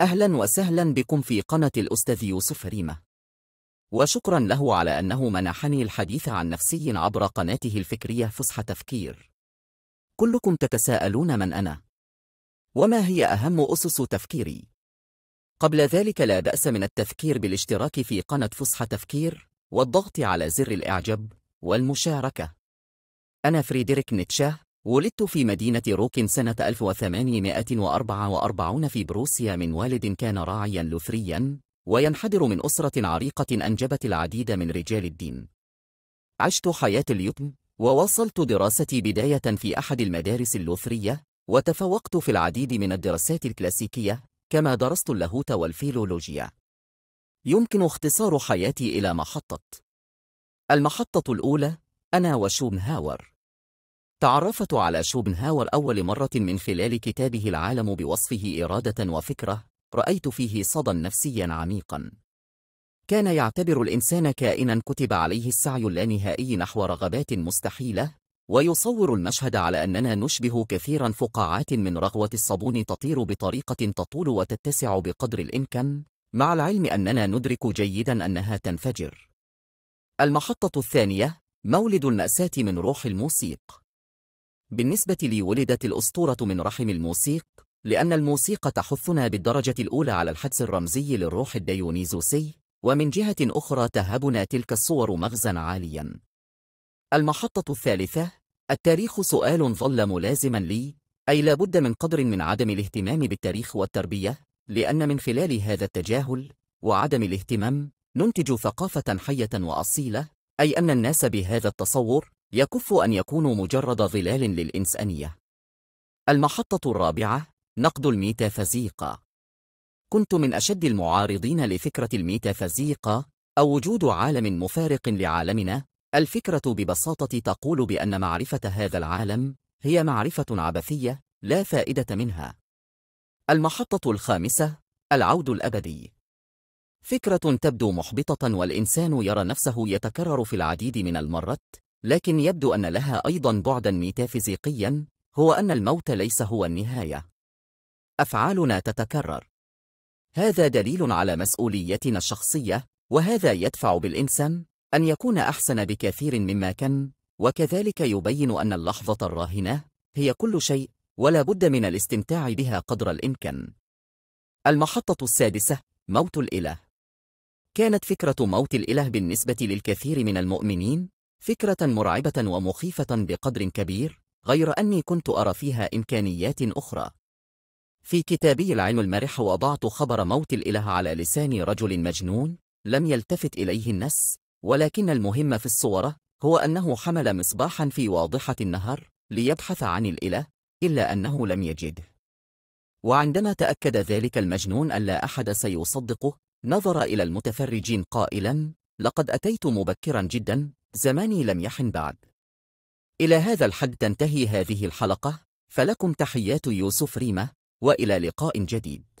أهلا وسهلا بكم في قناة الأستاذ يوسف ريمة وشكرا له على أنه منحني الحديث عن نفسي عبر قناته الفكرية فصحى تفكير كلكم تتساءلون من أنا وما هي أهم أسس تفكيري قبل ذلك لا بأس من التذكير بالاشتراك في قناة فصحى تفكير والضغط على زر الإعجاب والمشاركة أنا فريدريك نيتشه ولدت في مدينة روكن سنة 1844 في بروسيا من والد كان راعيا لوثريا وينحدر من أسرة عريقة أنجبت العديد من رجال الدين عشت حياة اليتم وواصلت دراستي بداية في أحد المدارس اللوثرية وتفوقت في العديد من الدراسات الكلاسيكية كما درست اللاهوت والفيلولوجيا يمكن اختصار حياتي إلى محطة المحطة الأولى أنا وشوبنهاور تعرفت على شوبنهاور أول مرة من خلال كتابه العالم بوصفه إرادة وفكرة رأيت فيه صدى نفسيا عميقا كان يعتبر الإنسان كائنا كتب عليه السعي اللانهائي نحو رغبات مستحيلة ويصور المشهد على أننا نشبه كثيرا فقاعات من رغوة الصابون تطير بطريقة تطول وتتسع بقدر الإمكان مع العلم أننا ندرك جيدا أنها تنفجر المحطة الثانية مولد المأساة من روح الموسيقى بالنسبة لي ولدت الأسطورة من رحم الموسيق لأن الموسيقى تحثنا بالدرجة الأولى على الحدس الرمزي للروح الديونيزوسي ومن جهة أخرى تهبنا تلك الصور مغزا عاليا المحطة الثالثة التاريخ سؤال ظل ملازما لي أي لابد من قدر من عدم الاهتمام بالتاريخ والتربية لأن من خلال هذا التجاهل وعدم الاهتمام ننتج ثقافة حية وأصيلة أي أن الناس بهذا التصور يكف أن يكونوا مجرد ظلال للإنسانية المحطة الرابعة نقد الميتافيزيقا كنت من أشد المعارضين لفكرة الميتافيزيقا أو وجود عالم مفارق لعالمنا الفكرة ببساطة تقول بأن معرفة هذا العالم هي معرفة عبثية لا فائدة منها المحطة الخامسة العود الأبدي فكرة تبدو محبطة والإنسان يرى نفسه يتكرر في العديد من المرات لكن يبدو أن لها أيضا بعدا ميتافيزيقيا هو أن الموت ليس هو النهاية أفعالنا تتكرر هذا دليل على مسؤوليتنا الشخصية وهذا يدفع بالإنسان أن يكون أحسن بكثير مما كان وكذلك يبين أن اللحظة الراهنة هي كل شيء ولا بد من الاستمتاع بها قدر الإمكان المحطة السادسة موت الإله كانت فكرة موت الإله بالنسبة للكثير من المؤمنين فكرة مرعبة ومخيفة بقدر كبير غير أني كنت أرى فيها إمكانيات أخرى في كتابي العلم المرح وضعت خبر موت الإله على لسان رجل مجنون لم يلتفت إليه النس ولكن المهم في الصورة هو أنه حمل مصباحا في واضحة النهر ليبحث عن الإله إلا أنه لم يجده وعندما تأكد ذلك المجنون أن لا أحد سيصدقه نظر إلى المتفرجين قائلا لقد أتيت مبكرا جدا زماني لم يحن بعد إلى هذا الحد تنتهي هذه الحلقة فلكم تحيات يوسف ريمة وإلى لقاء جديد